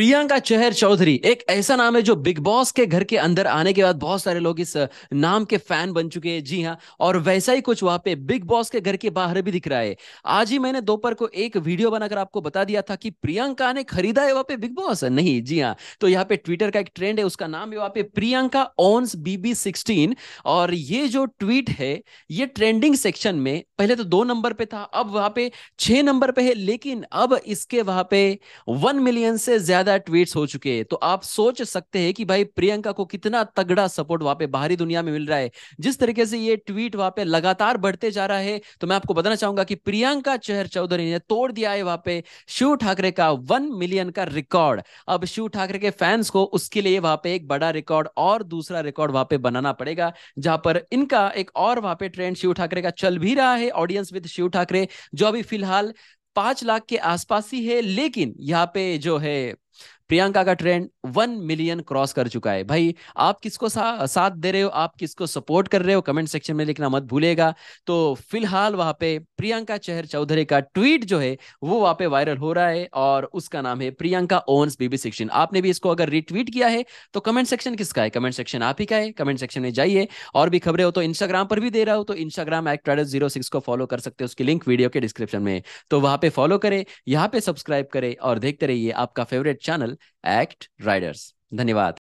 प्रियंका चहर चौधरी एक ऐसा नाम है जो बिग बॉस के घर के अंदर आने के बाद बहुत सारे लोग इस नाम के फैन बन चुके हैं जी हाँ और वैसा ही कुछ वहां पे बिग बॉस के घर के बाहर भी दिख रहा है आज ही मैंने दोपहर को एक वीडियो बनाकर आपको बता दिया था कि प्रियंका ने खरीदा है वहां पे बिग बॉस नहीं जी हाँ तो यहाँ पे ट्विटर का एक ट्रेंड है उसका नाम है वहां पे प्रियंका ओन्स बीबी सिक्सटीन और ये जो ट्वीट है ये ट्रेंडिंग सेक्शन में पहले तो दो नंबर पे था अब वहां पे छह नंबर पे है लेकिन अब इसके वहां पे वन मिलियन से ज्यादा ज्यादा ट्वीट्स हो चुके हैं तो आप सोच सकते हैं कि भाई प्रियंका को कितना तगड़ा सपोर्ट वहां पे बाहरी दुनिया में मिल रहा है जिस तरीके से ये ट्वीट वहां पे लगातार बढ़ते जा रहा है तो मैं आपको बताना चाहूंगा कि प्रियंका चहर चौधरी ने तोड़ दिया है वहां पे शिव ठाकरे का वन मिलियन का रिकॉर्ड अब शिव ठाकरे के फैंस को उसके लिए वहां पे एक बड़ा रिकॉर्ड और दूसरा रिकॉर्ड वहां पे बनाना पड़ेगा जहां पर इनका एक और वहां पे ट्रेंड शिव ठाकरे का चल भी रहा है ऑडियंस विद शिव ठाकरे जो अभी फिलहाल पांच लाख के आसपास ही है लेकिन यहाँ पे जो है प्रियंका का ट्रेंड वन मिलियन क्रॉस कर चुका है भाई आप किसको सा, साथ दे रहे हो आप किसको सपोर्ट कर रहे हो कमेंट सेक्शन में लिखना मत भूलेगा तो फिलहाल वहां पे प्रियंका चहर चौधरी का ट्वीट जो है वो वहां पे वायरल हो रहा है और उसका नाम है प्रियंका ओन्स बीबी सिक्सटीन आपने भी इसको अगर रिट्वीट किया है तो कमेंट सेक्शन किसका है कमेंट सेक्शन आप ही का है कमेंट सेक्शन में जाइए और भी खबरें हो तो इंस्टाग्राम पर भी दे रहा हो तो इंस्टाग्राम एक्ट जीरो सिक्स को फॉलो कर सकते हो उसकी लिंक वीडियो के डिस्क्रिप्शन में तो वहां पे फॉलो करें यहाँ पे सब्सक्राइब करें और देखते रहिए आपका फेवरेट चैनल एक्ट राइडर्स धन्यवाद